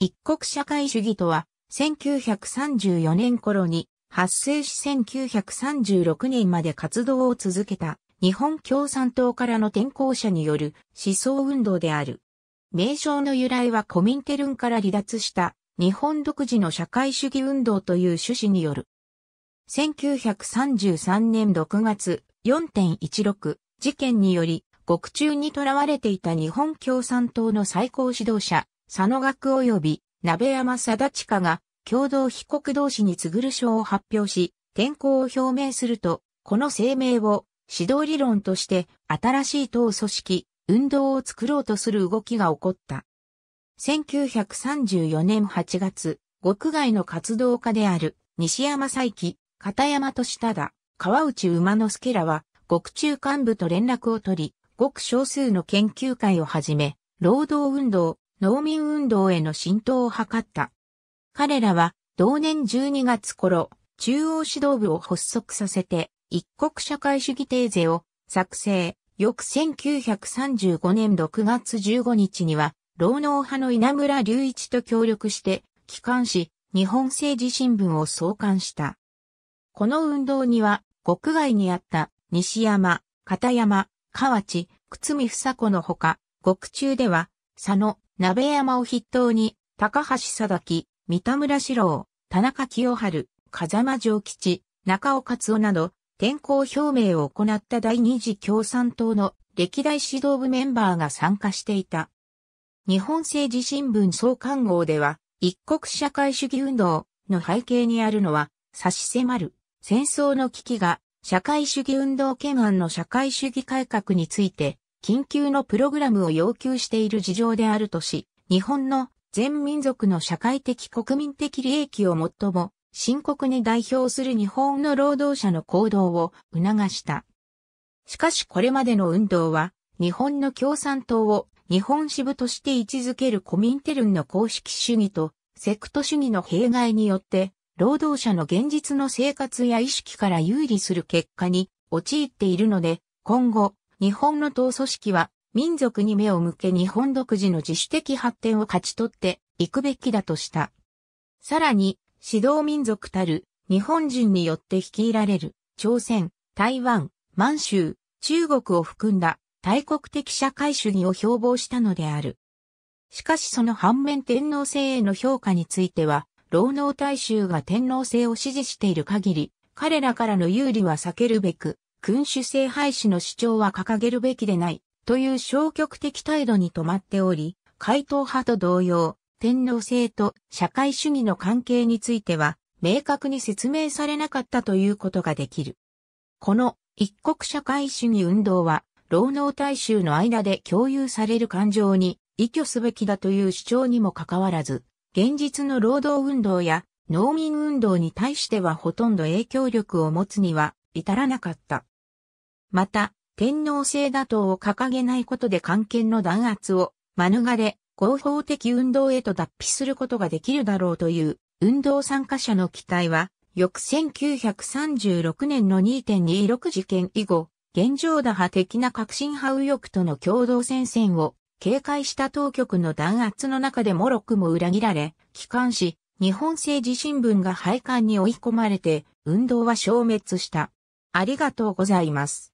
一国社会主義とは、1934年頃に発生し1936年まで活動を続けた日本共産党からの転校者による思想運動である。名称の由来はコミンテルンから離脱した日本独自の社会主義運動という趣旨による。1933年6月4.16事件により、獄中に囚われていた日本共産党の最高指導者、佐野学及び鍋山貞親が共同被告同士にぐる賞を発表し、転校を表明すると、この声明を指導理論として新しい党組織、運動を作ろうとする動きが起こった。1934年8月、国外の活動家である西山佐伯、片山俊忠、川内馬之助らは、獄中幹部と連絡を取り、ご少数の研究会をはじめ、労働運動、農民運動への浸透を図った。彼らは同年12月頃、中央指導部を発足させて、一国社会主義定税を作成。翌1935年6月15日には、労農派の稲村隆一と協力して、機関し、日本政治新聞を創刊した。この運動には、国外にあった西山、片山、河内、靴見房子のほか、獄中では、佐野、鍋山を筆頭に、高橋貞樹、三田村四郎、田中清春、風間城吉、中尾勝夫など、転校表明を行った第二次共産党の歴代指導部メンバーが参加していた。日本政治新聞創刊号では、一国社会主義運動の背景にあるのは、差し迫る戦争の危機が社会主義運動懸案の社会主義改革について緊急のプログラムを要求している事情であるとし、日本の全民族の社会的国民的利益を最も深刻に代表する日本の労働者の行動を促した。しかしこれまでの運動は、日本の共産党を日本支部として位置づけるコミンテルンの公式主義とセクト主義の弊害によって、労働者の現実の生活や意識から有利する結果に陥っているので、今後、日本の党組織は民族に目を向け日本独自の自主的発展を勝ち取っていくべきだとした。さらに、指導民族たる日本人によって率いられる朝鮮、台湾、満州、中国を含んだ大国的社会主義を標榜したのである。しかしその反面天皇制への評価については、労農大衆が天皇制を支持している限り、彼らからの有利は避けるべく、君主制廃止の主張は掲げるべきでない、という消極的態度に止まっており、回答派と同様、天皇制と社会主義の関係については、明確に説明されなかったということができる。この一国社会主義運動は、労農大衆の間で共有される感情に依拠すべきだという主張にもかかわらず、現実の労働運動や農民運動に対してはほとんど影響力を持つには至らなかった。また、天皇制打倒を掲げないことで関係の弾圧を免れ、合法的運動へと脱皮することができるだろうという運動参加者の期待は、翌1936年の2.26事件以後、現状打破的な革新派右翼との共同戦線を警戒した当局の弾圧の中でもろくも裏切られ、帰還し、日本政治新聞が廃刊に追い込まれて、運動は消滅した。ありがとうございます。